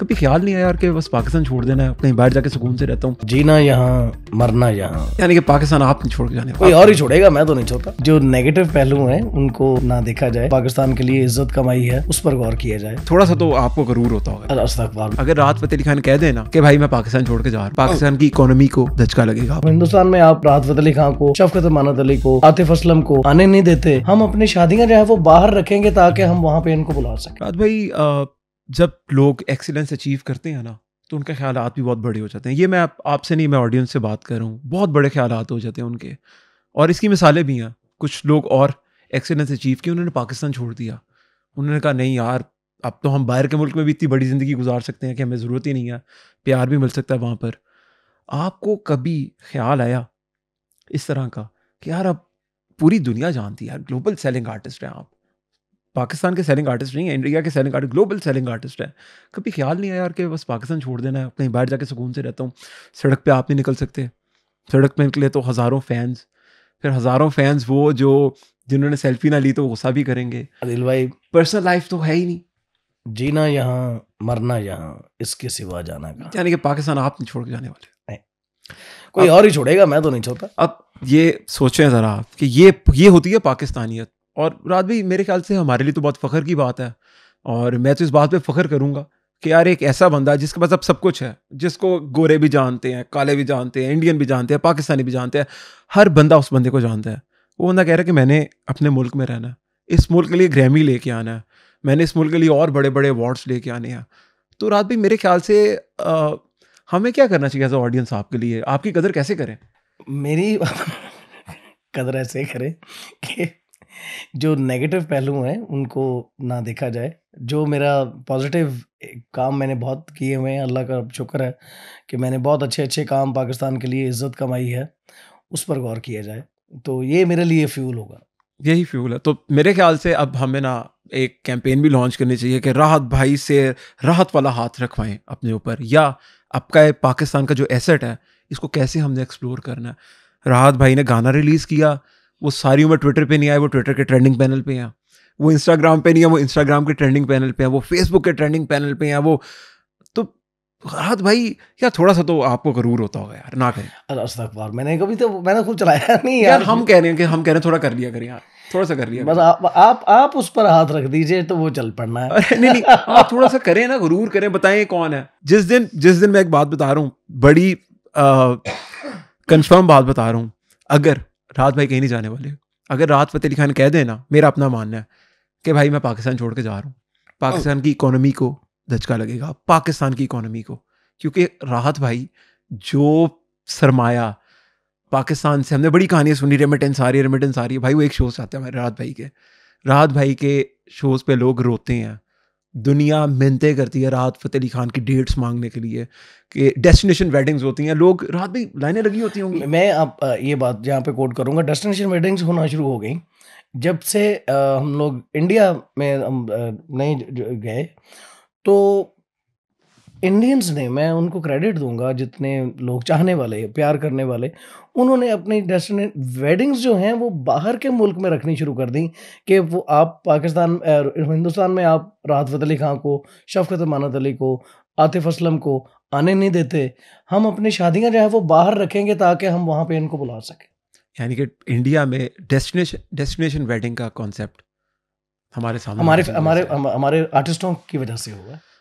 कभी ख्याल नहीं आया यार कि बस पाकिस्तान छोड़ देना है कहीं बाहर जाके सुकून से रहता हूँ जीना यहाँ मरना यहाँ यानी कि पाकिस्तान आप नहीं छोड़ के जाने कोई और ही छोड़ेगा मैं तो नहीं छोड़ता जो नेगेटिव पहलू हैं उनको ना देखा जाए पाकिस्तान के लिए इज्जत कमाई है उस पर गौर किया जाए थोड़ा सा तो आपको गरूर होता होगा अगर रात फतेह अली खान कह देना की भाई मैं पाकिस्तान छोड़ के जा रहा हूँ पाकिस्तान की इकोनॉमी को धचका लगेगा हिंदुस्तान में आप रात फतेह अली खान को शफकत मानत अली को आतिफ असलम को आने नहीं देते हम अपनी शादियाँ जो है वो बाहर रखेंगे ताकि हम वहाँ पे इनको बुला सके भाई जब लोग एक्सीलेंस अचीव करते हैं ना तो उनके ख्याल भी बहुत बड़े हो जाते हैं ये मैं आपसे आप नहीं मैं ऑडियंस से बात कर रहा हूँ बहुत बड़े ख्याल हो जाते हैं उनके और इसकी मिसालें भी हैं कुछ लोग और एक्सीलेंस अचीव किए उन्होंने पाकिस्तान छोड़ दिया उन्होंने कहा नहीं यार अब तो हम बाहर के मुल्क में भी इतनी बड़ी ज़िंदगी गुजार सकते हैं कि हमें ज़रूरत ही नहीं है प्यार भी मिल सकता है वहाँ पर आपको कभी ख्याल आया इस तरह का कि यार अब पूरी दुनिया जानती है यार ग्लोबल सेलिंग आर्टिस्ट हैं आप पाकिस्तान के सेलिंग आर्टिस्ट नहीं है इंडिया के selling artist global selling artist है कभी ख्याल नहीं आया यार कि बस पाकिस्तान छोड़ देना है कहीं बाहर जाके सुकून से रहता हूँ सड़क पे आप नहीं निकल सकते सड़क पे निकले तो हज़ारों फैंस फिर हज़ारों फैंस वो जो जिन्होंने सेल्फी ना ली तो गुस्सा भी करेंगे अनिल भाई पर्सनल लाइफ तो है ही नहीं जीना यहाँ मरना यहाँ इसके सिवा जाना यानी कि पाकिस्तान आप नहीं छोड़ के जाने वाले कोई और ही छोड़ेगा मैं तो नहीं छोड़ता अब ये सोचें ज़रा कि ये ये होती है पाकिस्तानियत और रात भाई मेरे ख्याल से हमारे लिए तो बहुत फ़ख्र की बात है और मैं तो इस बात पे फ़ख्र करूँगा कि यार एक ऐसा बंदा जिसके पास अब सब कुछ है जिसको गोरे भी जानते हैं काले भी जानते हैं इंडियन भी जानते हैं पाकिस्तानी भी जानते हैं हर बंदा उस बंदे को जानता है वो बंदा कह रहा है कि मैंने अपने मुल्क में रहना है इस मुल्क के लिए ग्रैमी लेके आना है मैंने इस मुल्क के लिए और बड़े बड़े अवार्ड्स लेके आने हैं तो रात भी मेरे ख्याल से आ, हमें क्या करना चाहिए एज ऑडियंस आपके लिए आपकी कदर कैसे करें मेरी कदर ऐसे करें जो नेगेटिव पहलू हैं उनको ना देखा जाए जो मेरा पॉजिटिव काम मैंने बहुत किए हुए हैं अल्लाह का शुक्र है कि मैंने बहुत अच्छे अच्छे काम पाकिस्तान के लिए इज्जत कमाई है उस पर गौर किया जाए तो ये मेरे लिए फ्यूल होगा यही फ्यूल है तो मेरे ख्याल से अब हमें ना एक कैंपेन भी लॉन्च करनी चाहिए कि राहत भाई से राहत वाला हाथ रखवाएं अपने ऊपर या आपका पाकिस्तान का जो एसेट है इसको कैसे हमने एक्सप्लोर करना है राहत भाई ने गाना रिलीज़ किया वो सारी उम्र ट्विटर पे नहीं आए वो ट्विटर के ट्रेंडिंग पैनल पे हैं वो इंस्टाग्राम पे नहीं है वो इंस्टाग्राम के ट्रेंडिंग पैनल पे हैं वो फेसबुक के ट्रेंडिंग पैनल पे हैं वो तो रात भाई क्या थोड़ा सा तो आपको गरूर होता होगा यार ना करें मैंने कभी तो मैंने खुद चलाया नहीं यार, हम कह रहे हैं कि हम कह रहे हैं थोड़ा कर लिया करें यार थोड़ा सा कर लिया बस आप आप आप उस पर हाथ रख दीजिए तो वो चल पड़ना है नहीं नहीं आप थोड़ा सा करें ना गुरूर करें बताएं कौन है जिस दिन जिस दिन मैं एक बात बता रहा हूँ बड़ी कंफर्म बात बता रहा हूँ अगर राहत भाई कहीं नहीं जाने वाले अगर राहत फतेह अली खान कह देना मेरा अपना मानना है कि भाई मैं पाकिस्तान छोड़ के जा रहा हूँ पाकिस्तान की इकोनॉमी को धचका लगेगा पाकिस्तान की इकोनॉमी को क्योंकि राहत भाई जो सरमाया पाकिस्तान से हमने बड़ी कहानियाँ सुनी रेमिटेंस आ रही है रेमिटेंस आ रही है भाई वो एक शोज आते हैं हमारे राहत भाई के राहत भाई के शोज़ पे लोग रोते हैं दुनिया मिनते करती है राहत फतेह अली खान की डेट्स मांगने के लिए कि डेस्टिनेशन वेडिंग्स होती हैं लोग रात भी लाइनें लगी होती होंगी मैं आप ये बात जहाँ पे कोट करूँगा डेस्टिनेशन वेडिंग्स होना शुरू हो गई जब से हम लोग इंडिया में हम नहीं गए तो इंडियंस ने मैं उनको क्रेडिट दूंगा जितने लोग चाहने वाले प्यार करने वाले उन्होंने अपनी डेस्टिनेट वेडिंग्स जो हैं वो बाहर के मुल्क में रखनी शुरू कर दी कि वो आप पाकिस्तान हिंदुस्तान में आप राहत फत अली खां को शफकत मानत अली को आतिफ असलम को आने नहीं देते हम अपनी शादियाँ जो है वो बाहर रखेंगे ताकि हम वहाँ पर इनको बुला सकें यानी कि इंडिया में डेस्टिनेशन डेस्टिनेशन वेडिंग का कॉन्सेप्ट हमारे सामने हमारे हमारे हमारे आर्टिस्टों की वजह से हुआ